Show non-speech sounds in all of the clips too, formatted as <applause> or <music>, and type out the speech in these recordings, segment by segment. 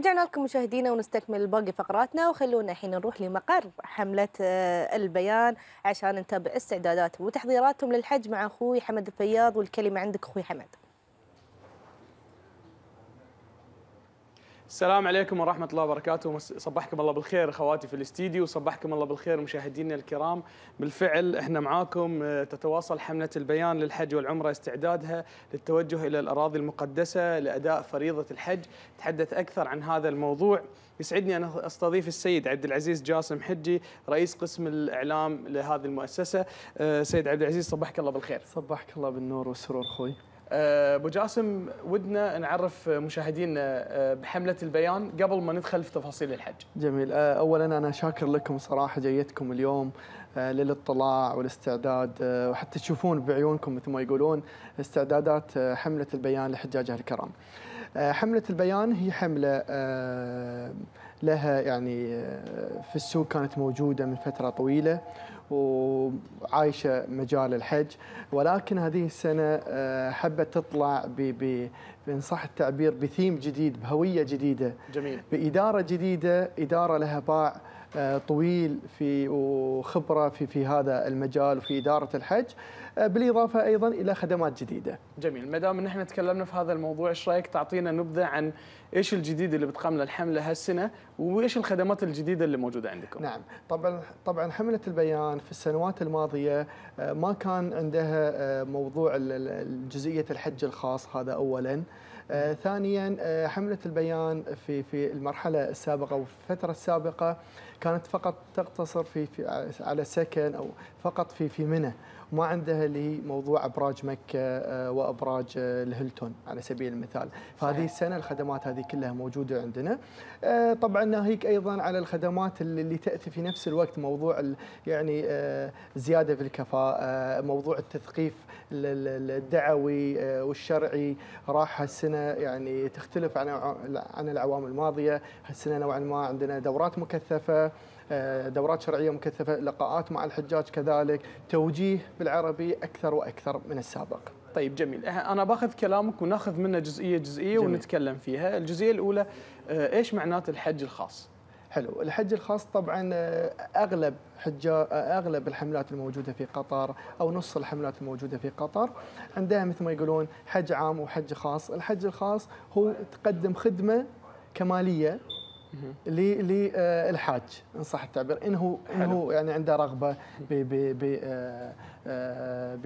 رجعنا لكم مشاهدينا ونستكمل باقي فقراتنا وخلونا الحين نروح لمقر حملة آه، البيان عشان نتابع استعداداتهم وتحضيراتهم للحج مع أخوي حمد الفياض والكلمة عندك أخوي حمد السلام عليكم ورحمة الله وبركاته صبحكم الله بالخير أخواتي في الاستديو صبحكم الله بالخير مشاهدينا الكرام بالفعل احنا معاكم آه، تتواصل حملة البيان للحج والعمرة استعدادها للتوجه إلى الأراضي المقدسة لأداء فريضة الحج تحدث أكثر عن هذا الموضوع يسعدني أن أستضيف السيد عبد العزيز جاسم حجي رئيس قسم الإعلام لهذه المؤسسة آه، سيد عبد العزيز صبحك الله بالخير صبحك الله بالنور والسرور أخوي آه، ابو جاسم ودنا نعرف مشاهدينا آه، بحمله البيان قبل ما ندخل في تفاصيل الحج. جميل آه، اولا انا شاكر لكم صراحه جيتكم اليوم للاطلاع والاستعداد وحتى تشوفون بعيونكم مثل ما يقولون استعدادات حمله البيان لحجاجها الكرام. آه، حمله البيان هي حمله آه، لها يعني آه، في السوق كانت موجوده من فتره طويله وعايشه مجال الحج ولكن هذه السنه حبت تطلع بان صح التعبير بثيم جديد بهويه جديده جميل باداره جديده اداره لها باع آه، طويل في وخبره في في هذا المجال وفي اداره الحج آه، بالاضافه ايضا الى خدمات جديده. جميل، ما دام ان احنا تكلمنا في هذا الموضوع، ايش رايك تعطينا نبذه عن ايش الجديد اللي بتقام الحمله هالسنه وايش الخدمات الجديده اللي موجوده عندكم؟ نعم، طبعا طبعا حمله البيان في السنوات الماضيه آه، ما كان عندها موضوع جزئيه الحج الخاص هذا اولا. آه، ثانيا آه، حمله البيان في في المرحله السابقه وفي الفتره السابقه كانت فقط تقتصر في, في على سكن او فقط في في منى ما عندها اللي هي موضوع ابراج مكه آه، وابراج الهلتون على سبيل المثال فهذه السنه الخدمات هذه كلها موجوده عندنا طبعا ناهيك ايضا على الخدمات اللي تاتي في نفس الوقت موضوع يعني زياده في الكفاءه موضوع التثقيف الدعوي والشرعي راح السنه يعني تختلف عن عن الاعوام الماضيه، هالسنه نوعا ما عندنا دورات مكثفه، آه، دورات شرعيه مكثفه، لقاءات مع الحجاج كذلك، توجيه بالعربي اكثر واكثر من السابق. طيب جميل انا باخذ كلامك وناخذ منه جزئيه جزئيه جميل. ونتكلم فيها الجزئيه الاولى آه، ايش معنات الحج الخاص حلو الحج الخاص طبعا آه، اغلب حجار آه، اغلب الحملات الموجوده في قطر او نص الحملات الموجوده في قطر عندها مثل ما يقولون حج عام وحج خاص الحج الخاص هو تقدم خدمه كماليه للحاج آه، ان صح التعبير انه انه يعني عنده رغبه ب ب ب آه، آه،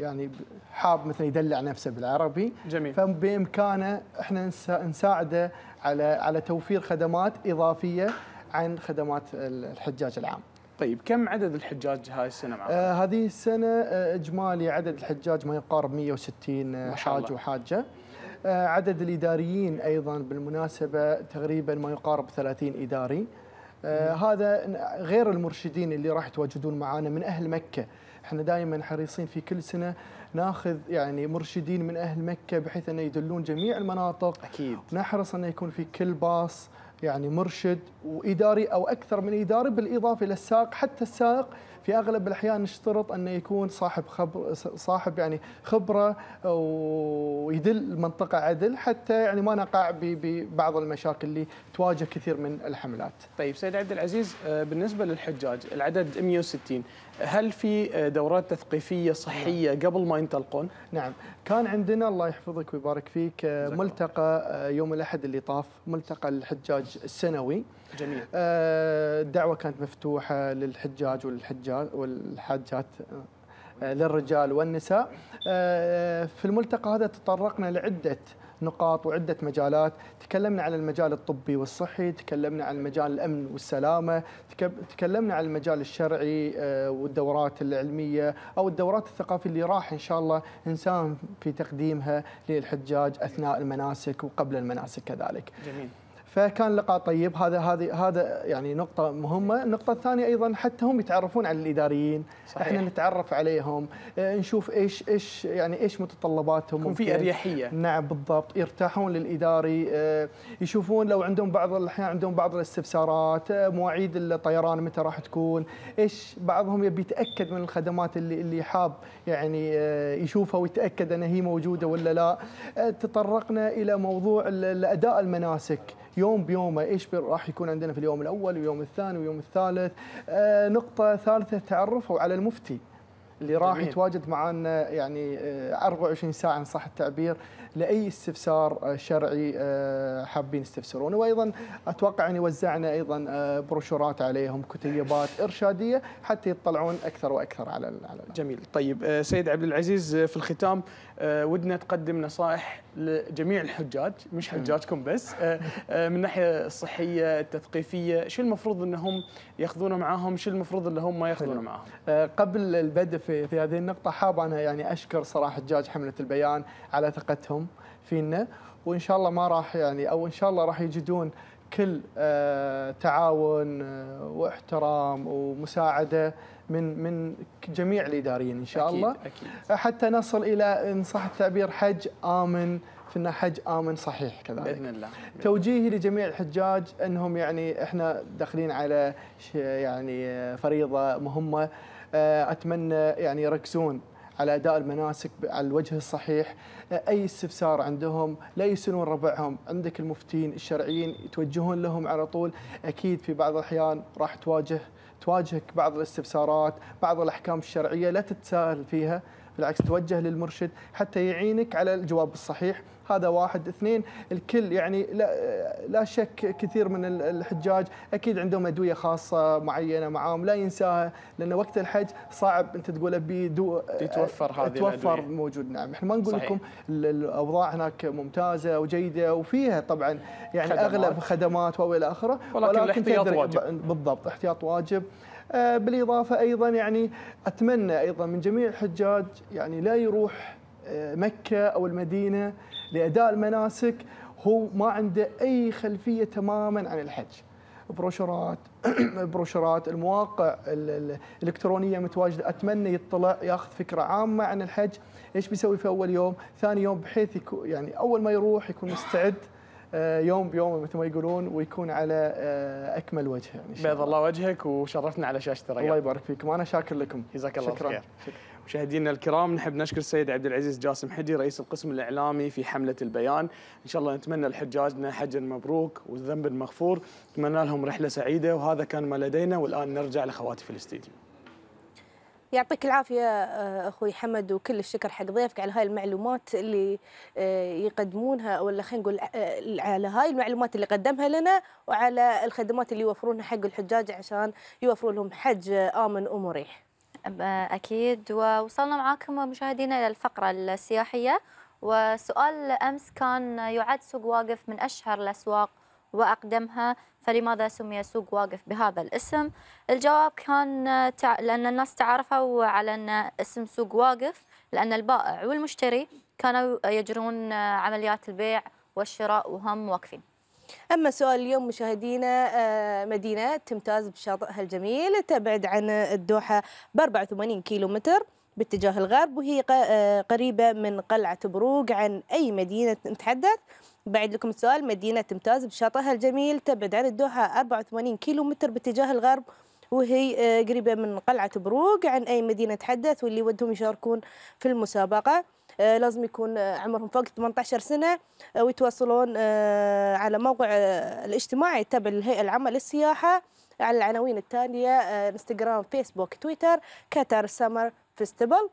يعني حاب مثلا يدلع نفسه بالعربي جميل فبامكانه احنا نساعده على على توفير خدمات اضافيه عن خدمات الحجاج العام. طيب كم عدد الحجاج هاي السنه معكم؟ آه هذه السنه اجمالي عدد الحجاج ما يقارب 160 حاج وحاجه. آه، عدد الإداريين أيضا بالمناسبة تقريبا ما يقارب 30 إداري آه، هذا غير المرشدين اللي راح تواجدون معانا من اهل مكه احنا دائما حريصين في كل سنه ناخذ يعني مرشدين من اهل مكه بحيث ان يدلون جميع المناطق اكيد نحرص ان يكون في كل باص يعني مرشد واداري او اكثر من اداري بالاضافه الى السائق حتى السائق في اغلب الاحيان نشترط انه يكون صاحب خبر صاحب يعني خبره ويدل المنطقه عدل حتى يعني ما نقع ببعض المشاكل اللي تواجه كثير من الحملات. طيب سيد عبد العزيز آه، بالنسبه للحجاج العدد 160 هل في آه، دورات تثقيفيه صحيه نعم. قبل ما ينطلقون؟ نعم، كان عندنا الله يحفظك ويبارك فيك آه، ملتقى آه، يوم الاحد اللي طاف، ملتقى الحجاج السنوي. جميل. الدعوه كانت مفتوحه للحجاج والحجاج والحاجات للرجال والنساء. في الملتقى هذا تطرقنا لعده نقاط وعدة مجالات تكلمنا عن المجال الطبي والصحي تكلمنا عن مجال الأمن والسلامة تكلمنا عن المجال الشرعي آه، والدورات العلمية أو الدورات الثقافية اللي راح إن شاء الله نساهم في تقديمها للحجاج أثناء المناسك وقبل المناسك كذلك جميل فكان لقاء طيب هذا هذه هذا يعني نقطه مهمه النقطه الثانيه ايضا حتى هم يتعرفون على الاداريين صحيح. احنا نتعرف عليهم آه، نشوف ايش ايش يعني ايش متطلباتهم يكون في اريحيه نعم بالضبط يرتاحون للاداري آه، يشوفون لو عندهم بعض الاحيان عندهم بعض الاستفسارات آه، مواعيد الطيران متى راح تكون ايش بعضهم يبي يتاكد من الخدمات اللي اللي حاب يعني يشوفها ويتاكد ان هي موجوده ولا لا تطرقنا الى موضوع اداء المناسك يوم بيومه ايش راح يكون عندنا في اليوم الاول واليوم الثاني واليوم الثالث آه، نقطه ثالثه تعرفوا على المفتي اللي راح جميل. يتواجد معنا يعني 24 آه، ساعه ان صح التعبير لاي استفسار آه، شرعي آه، حابين يستفسرونه وايضا اتوقع ان وزعنا ايضا بروشورات عليهم كتيبات ارشاديه حتى يطلعون اكثر واكثر على جميل طيب سيد عبد العزيز في الختام ودنا تقدم نصائح لجميع الحجاج مش حجاجكم بس من الناحيه الصحيه التثقيفيه شو المفروض انهم ياخذونه معاهم شو المفروض اللي هم ما ياخذونه معاهم قبل البدء في في هذه النقطه حاب انا يعني اشكر صراحه دجاج حمله البيان على ثقتهم فينا وان شاء الله ما راح يعني او ان شاء الله راح يجدون كل آه، تعاون آه، واحترام ومساعده من من جميع الاداريين ان شاء أكيد الله أكيد. حتى نصل الى ان صح التعبير حج امن أنه حج آمن صحيح كذلك بإذن الله توجيهي لجميع الحجاج أنهم يعني إحنا داخلين على يعني آه، فريضة مهمة آه، اتمنى يعني يركزون على اداء المناسك على الوجه الصحيح آه، اي استفسار عندهم لا يسنون ربعهم عندك المفتين الشرعيين يتوجهون لهم على طول اكيد في بعض الاحيان راح تواجه تواجهك بعض الاستفسارات بعض الاحكام الشرعيه لا تتساهل فيها بالعكس توجه للمرشد حتى يعينك على الجواب الصحيح هذا واحد اثنين الكل يعني لا, لا شك كثير من الحجاج اكيد عندهم ادويه خاصه معينه معاهم لا ينساها لان وقت الحج صعب انت تقول ابي دو هذه توفر الأدوية. موجود نعم احنا ما نقول صحيح. لكم الاوضاع هناك ممتازه وجيده وفيها طبعا يعني خدمات. اغلب خدمات والى اخره ولكن, ولكن الاحتياط واجب بالضبط احتياط واجب آه، بالاضافه ايضا يعني اتمنى ايضا من جميع الحجاج يعني لا يروح آه، مكه او المدينه لاداء المناسك هو ما عنده اي خلفيه تماما عن الحج. بروشورات <clears throat> بروشورات المواقع الالكترونيه متواجده اتمنى يطلع ياخذ فكره عامه عن الحج ايش بيسوي في اول يوم ثاني يوم بحيث يكون يعني اول ما يروح يكون مستعد آه، يوم بيوم مثل ما يقولون ويكون على آه، اكمل وجه يعني بيض الله وجهك وشرفنا على شاشه الرياض الله يبارك فيكم وانا شاكر لكم جزاك الله شكرا. خير مشاهدينا الكرام نحب نشكر السيد عبد العزيز جاسم حدي رئيس القسم الاعلامي في حمله البيان ان شاء الله نتمنى لحجاجنا حجا مبروك والذنب المغفور نتمنى لهم رحله سعيده وهذا كان ما لدينا والان نرجع لخواتي في الاستديو يعطيك العافيه آه، اخوي حمد وكل الشكر حق ضيفك على هاي المعلومات اللي آه، يقدمونها ولا خلينا نقول آه، على هاي المعلومات اللي قدمها لنا وعلى الخدمات اللي يوفرونها حق الحجاج عشان يوفروا لهم حج امن ومريح. اكيد ووصلنا معاكم مشاهدينا الى الفقره السياحيه وسؤال امس كان يعد سوق واقف من اشهر الاسواق واقدمها فلماذا سمي السوق واقف بهذا الاسم الجواب كان آه، تع... لأن الناس تعرفوا على أن اسم سوق واقف لأن البائع والمشتري كانوا يجرون آه، عمليات البيع والشراء وهم واقفين أما سؤال اليوم مشاهدينا آه، مدينة تمتاز بشاطئها الجميل تبعد عن الدوحة ب 84 كيلومتر باتجاه الغرب وهي قريبة من قلعة بروق عن أي مدينة نتحدث بعد لكم السؤال مدينة تمتاز بشاطئها الجميل تبعد عن الدوحة 84 كيلو متر باتجاه الغرب وهي آه، قريبة من قلعة بروق عن أي مدينة تحدث واللي ودهم يشاركون في المسابقة آه، لازم يكون آه، عمرهم فوق 18 سنة ويتواصلون على موقع الاجتماعي تبع الهيئة العامة للسياحة على العناوين التالية انستغرام فيسبوك تويتر كتر سمر فيستبل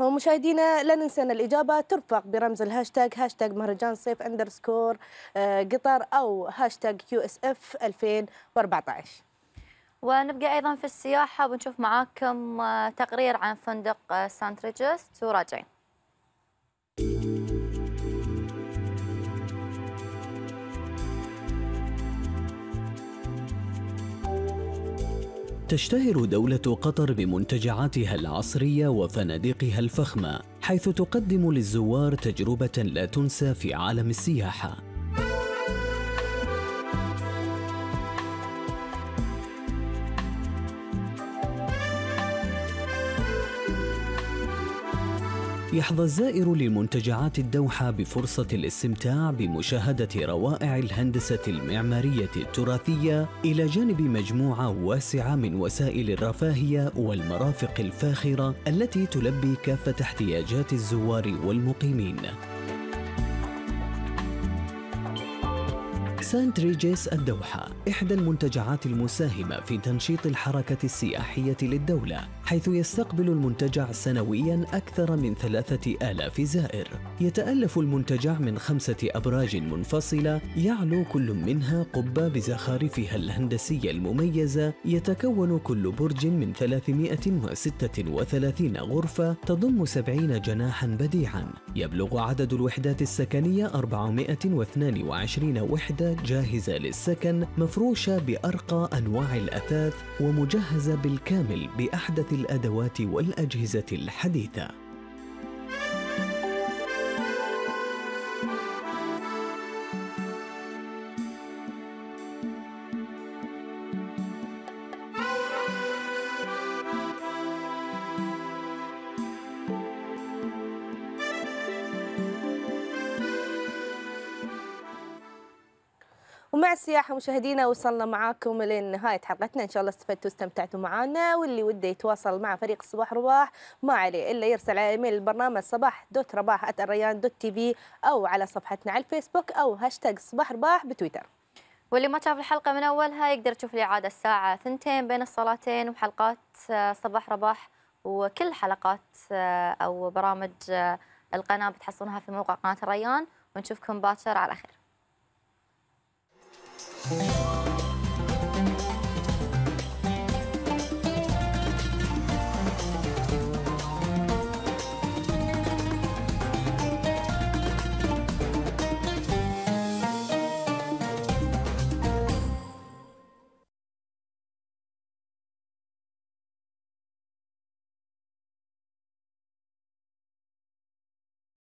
ومشاهدينا لا ننسى ان الاجابه ترفق برمز الهاشتاج هاشتاج مهرجان صيف اندرسكور آه، قطر او هاشتاج كيو اس اف 2014 ونبقى ايضا في السياحه ونشوف معاكم آه، تقرير عن فندق آه، سانت ريجست وراجعين تشتهر دولة قطر بمنتجعاتها العصرية وفنادقها الفخمة، حيث تقدم للزوار تجربة لا تنسى في عالم السياحة. يحظى الزائر لمنتجعات الدوحة بفرصة الاستمتاع بمشاهدة روائع الهندسة المعمارية التراثية إلى جانب مجموعة واسعة من وسائل الرفاهية والمرافق الفاخرة التي تلبي كافة احتياجات الزوار والمقيمين. سانت ريجيس الدوحة إحدى المنتجعات المساهمة في تنشيط الحركة السياحية للدولة حيث يستقبل المنتجع سنويا أكثر من ثلاثة آلاف زائر يتألف المنتجع من خمسة أبراج منفصلة يعلو كل منها قبة بزخارفها الهندسية المميزة يتكون كل برج من 336 غرفة تضم 70 جناحا بديعا يبلغ عدد الوحدات السكنية 422 وحدة جاهزة للسكن مفروشة بأرقى أنواع الأثاث ومجهزة بالكامل بأحدث الأدوات والأجهزة الحديثة ومع السياحة مشاهدينا وصلنا معاكم لنهاية حلقتنا إن شاء الله استفدتوا واستمتعتوا معنا واللي وده يتواصل مع فريق الصباح رباح ما عليه إلا يرسل على إيميل البرنامج صباح دوت رباح أت الريان دوت تي في أو على صفحتنا على الفيسبوك أو هاشتاج صباح رباح بتويتر واللي ما شاف الحلقة من أولها يقدر يشوف الإعادة الساعة ثنتين بين الصلاتين وحلقات آه، صباح رباح وكل حلقات آه، أو برامج آه، القناة بتحصلونها في موقع قناة الريان ونشوفكم باكر على خير Thank you.